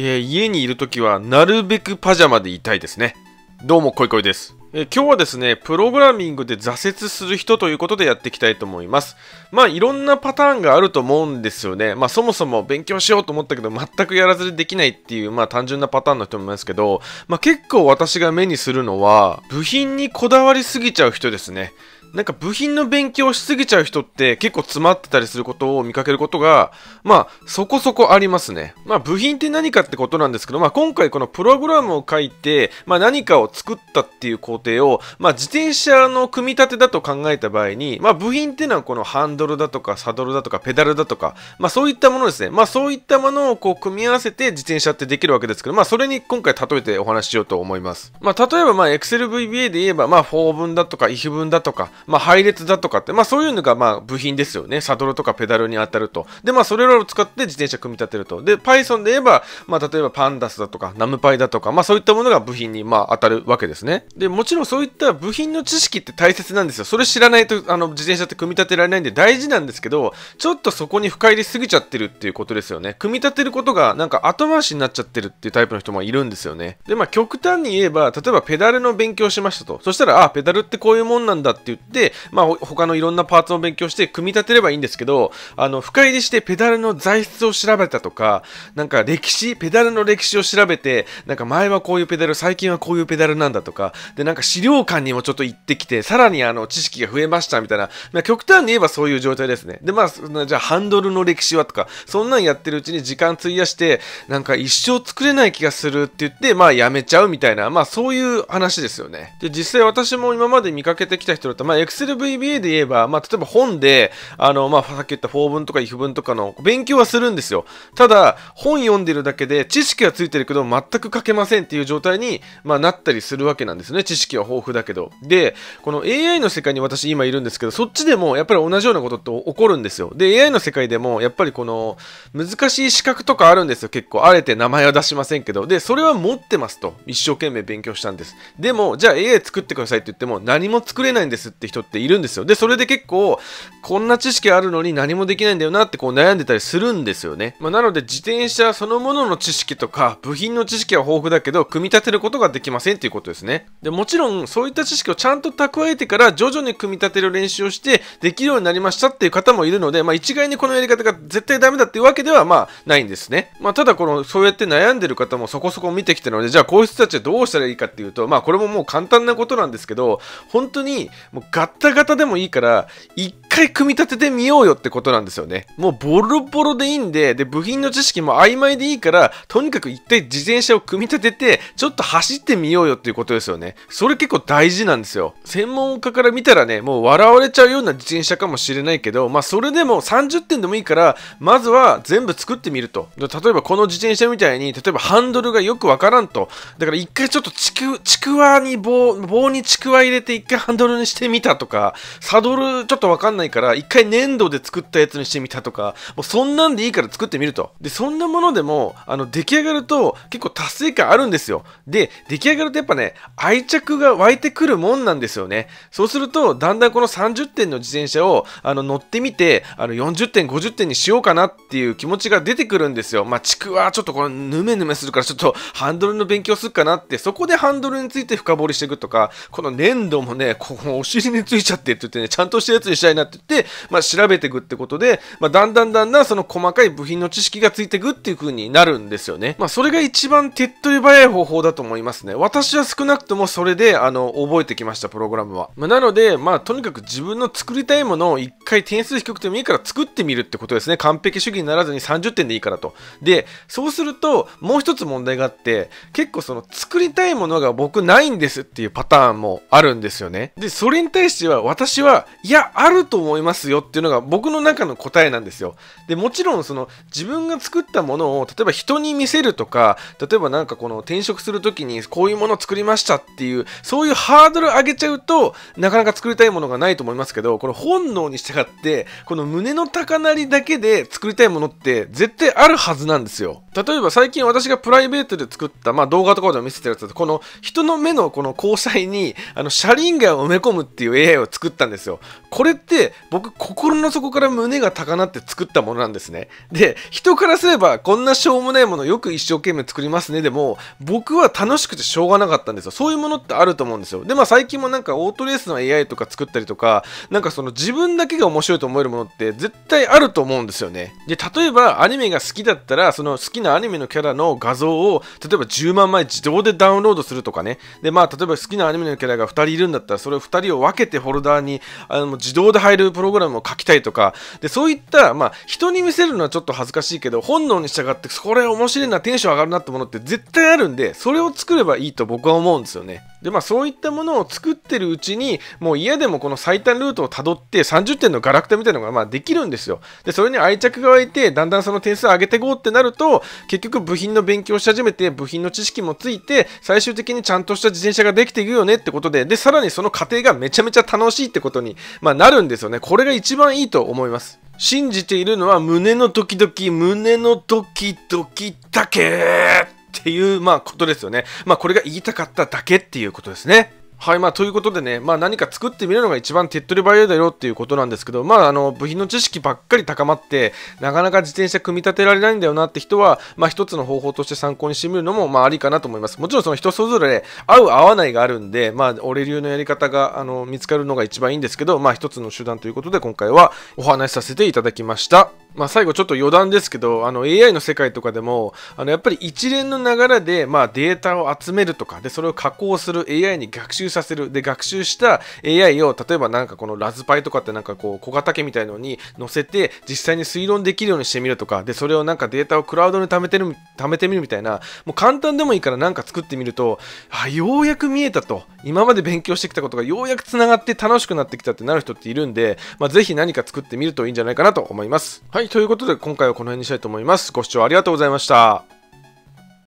えー、家にいるときはなるべくパジャマでいたいですね。どうも、こいこいです。えー、今日はですね、プログラミングで挫折する人ということでやっていきたいと思います。まあ、いろんなパターンがあると思うんですよね。まあ、そもそも勉強しようと思ったけど、全くやらずにできないっていう、まあ、単純なパターンの人もいますけど、まあ、結構私が目にするのは、部品にこだわりすぎちゃう人ですね。なんか部品の勉強しすぎちゃう人って結構詰まってたりすることを見かけることが、まあそこそこありますね。まあ部品って何かってことなんですけど、まあ今回このプログラムを書いて、まあ何かを作ったっていう工程を、まあ自転車の組み立てだと考えた場合に、まあ部品っていうのはこのハンドルだとかサドルだとかペダルだとか、まあそういったものですね。まあそういったものをこう組み合わせて自転車ってできるわけですけど、まあそれに今回例えてお話ししようと思います。まあ例えばまあ Excel VBA で言えば、まあ法文だとか if 文だとか、まあ、配列だとかって、まあ、そういうのがまあ部品ですよね。サドルとかペダルに当たると。で、まあ、それらを使って自転車組み立てると。で、Python で言えば、まあ、例えばパンダスだとか、ナムパイだとか、まあ、そういったものが部品にまあ当たるわけですね。で、もちろんそういった部品の知識って大切なんですよ。それ知らないと、あの、自転車って組み立てられないんで大事なんですけど、ちょっとそこに深入りすぎちゃってるっていうことですよね。組み立てることが、なんか後回しになっちゃってるっていうタイプの人もいるんですよね。で、まあ、極端に言えば、例えばペダルの勉強しましたと。そしたら、あ、ペダルってこういうもんなんだって言って、で、まあ、他のいろんなパーツを勉強して組み立てればいいんですけど、あの、深入りしてペダルの材質を調べたとか、なんか歴史、ペダルの歴史を調べて、なんか前はこういうペダル、最近はこういうペダルなんだとか、で、なんか資料館にもちょっと行ってきて、さらにあの、知識が増えましたみたいな、まあ、極端に言えばそういう状態ですね。で、まあ、じゃあハンドルの歴史はとか、そんなんやってるうちに時間費やして、なんか一生作れない気がするって言って、まあやめちゃうみたいな、まあそういう話ですよね。で、実際私も今まで見かけてきた人だと、まあ Excel VBA で言えば、まあ、例えば本で、あの、まあ、さっき言った法文とか if 文とかの勉強はするんですよ。ただ、本読んでるだけで知識はついてるけど、全く書けませんっていう状態に、まあ、なったりするわけなんですね。知識は豊富だけど。で、この AI の世界に私今いるんですけど、そっちでもやっぱり同じようなことって起こるんですよ。で、AI の世界でも、やっぱりこの、難しい資格とかあるんですよ。結構、あえて名前は出しませんけど。で、それは持ってますと。一生懸命勉強したんです。でも、じゃあ AI 作ってくださいって言っても、何も作れないんですって人っているんですよ。で、それで結構、こんな知識あるのに何もできないんだよなってこう悩んでたりするんですよね。まあ、なので、自転車そのものの知識とか、部品の知識は豊富だけど、組み立てることができませんっていうことですね。で、もちろん、そういった知識をちゃんと蓄えてから、徐々に組み立てる練習をして、できるようになりましたっていう方もいるので、まあ、一概にこのやり方が絶対ダメだっていうわけでは、まあ、ないんですね。まあ、ただ、この、そうやって悩んでる方もそこそこ見てきたので、じゃあ、こういう人たちはどうしたらいいかっていうと、まあ、これももう簡単なことなんですけど、本当に、もうガッタガタでもいいから、一回組み立ててみようよってことなんですよね。もうボロボロでいいんで、で、部品の知識も曖昧でいいから、とにかく一回自転車を組み立てて、ちょっと走ってみようよっていうことですよね。それ結構大事なんですよ。専門家から見たらね、もう笑われちゃうような自転車かもしれないけど、まあそれでも30点でもいいから、まずは全部作ってみると。例えばこの自転車みたいに、例えばハンドルがよくわからんと。だから一回ちょっとちく、ちくわに棒、棒にちくわ入れて一回ハンドルにしてみたとか、サドルちょっとわかんないないから、一回粘土で作ったやつにしてみたとか、もうそんなんでいいから作ってみると。で、そんなものでも、あの、出来上がると結構達成感あるんですよ。で、出来上がるとやっぱね、愛着が湧いてくるもんなんですよね。そうすると、だんだんこの30点の自転車を、あの、乗ってみて、あの、40点、50点にしようかなっていう気持ちが出てくるんですよ。まあ、ちくわ、ちょっとこのヌメヌメするから、ちょっとハンドルの勉強するかなって、そこでハンドルについて深掘りしていくとか、この粘土もね、ここお尻についちゃってって言ってね、ちゃんとしたやつにしたいなってって言って、まあ、調べていくってことで、まあ、だんだんだんだんその細かい部品の知識がついていくっていう風になるんですよね。まあ、それが一番手っ取り早い方法だと思いますね。私は少なくともそれで、あの、覚えてきました、プログラムは。まあ、なので、まあ、とにかく自分の作りたいものを一回点数低くてもいいから作ってみるってことですね。完璧主義にならずに30点でいいからと。で、そうすると、もう一つ問題があって、結構その、作りたいものが僕ないんですっていうパターンもあるんですよね。で、それに対しては、私は、いや、あるとと思いますよっていうのが僕の中の答えなんですよ。で、もちろんその自分が作ったものを例えば人に見せるとか、例えばなんかこの転職するときにこういうものを作りましたっていう、そういうハードル上げちゃうとなかなか作りたいものがないと思いますけど、この本能に従って、この胸の高鳴りだけで作りたいものって絶対あるはずなんですよ。例えば最近私がプライベートで作った、まあ、動画とかでも見せてるやつだと、この人の目のこの交際にあの車輪が埋め込むっていう AI を作ったんですよ。これって僕心の底から胸が高鳴って作ったものなんですね。で、人からすればこんなしょうもないものよく一生懸命作りますねでも僕は楽しくてしょうがなかったんですよ。そういうものってあると思うんですよ。で、まあ最近もなんかオートレースの AI とか作ったりとか、なんかその自分だけが面白いと思えるものって絶対あると思うんですよね。で、例えばアニメが好きだったらその好きなアニメのキャラの画像を例えば10万枚自動でダウンロードするとかね。で、まあ例えば好きなアニメのキャラが2人いるんだったらそれを2人を分けてフォルダーにあの自動で入るプログラムを書きたいとか、で、そういった、まあ、人に見せるのはちょっと恥ずかしいけど、本能に従って、これ面白いな、テンション上がるなってものって絶対あるんで、それを作ればいいと僕は思うんですよね。でまあ、そういったものを作ってるうちにもう家でもこの最短ルートをたどって30点のガラクタみたいなのがまあできるんですよでそれに愛着が湧いてだんだんその点数上げていこうってなると結局部品の勉強し始めて部品の知識もついて最終的にちゃんとした自転車ができていくよねってことででさらにその過程がめちゃめちゃ楽しいってことに、まあ、なるんですよねこれが一番いいと思います信じているのは胸のドキドキ胸のドキドキだけっていう、まあ、ことですよね。まあ、これが言いたかっただけっていうことですね。はい、まあ、ということでね、まあ、何か作ってみるのが一番手っ取り早いだよっていうことなんですけど、まあ、あの、部品の知識ばっかり高まって、なかなか自転車組み立てられないんだよなって人は、まあ、一つの方法として参考にしてみるのも、まあ、ありかなと思います。もちろん、その人それぞれ合う合わないがあるんで、まあ、俺流のやり方が、あの、見つかるのが一番いいんですけど、まあ、一つの手段ということで、今回はお話しさせていただきました。まあ、最後ちょっと余談ですけどあの AI の世界とかでもあのやっぱり一連の流れで、まあ、データを集めるとかでそれを加工する AI に学習させるで学習した AI を例えばなんかこのラズパイとかってなんかこう小型機みたいのに乗せて実際に推論できるようにしてみるとかでそれをなんかデータをクラウドに貯めてる貯めてみるみたいなもう簡単でもいいからなんか作ってみるとあようやく見えたと今まで勉強してきたことがようやくつながって楽しくなってきたってなる人っているんで、まあ、ぜひ何か作ってみるといいんじゃないかなと思います。はいはい、ということで今回はこの辺にしたいと思います。ご視聴ありがとうございました。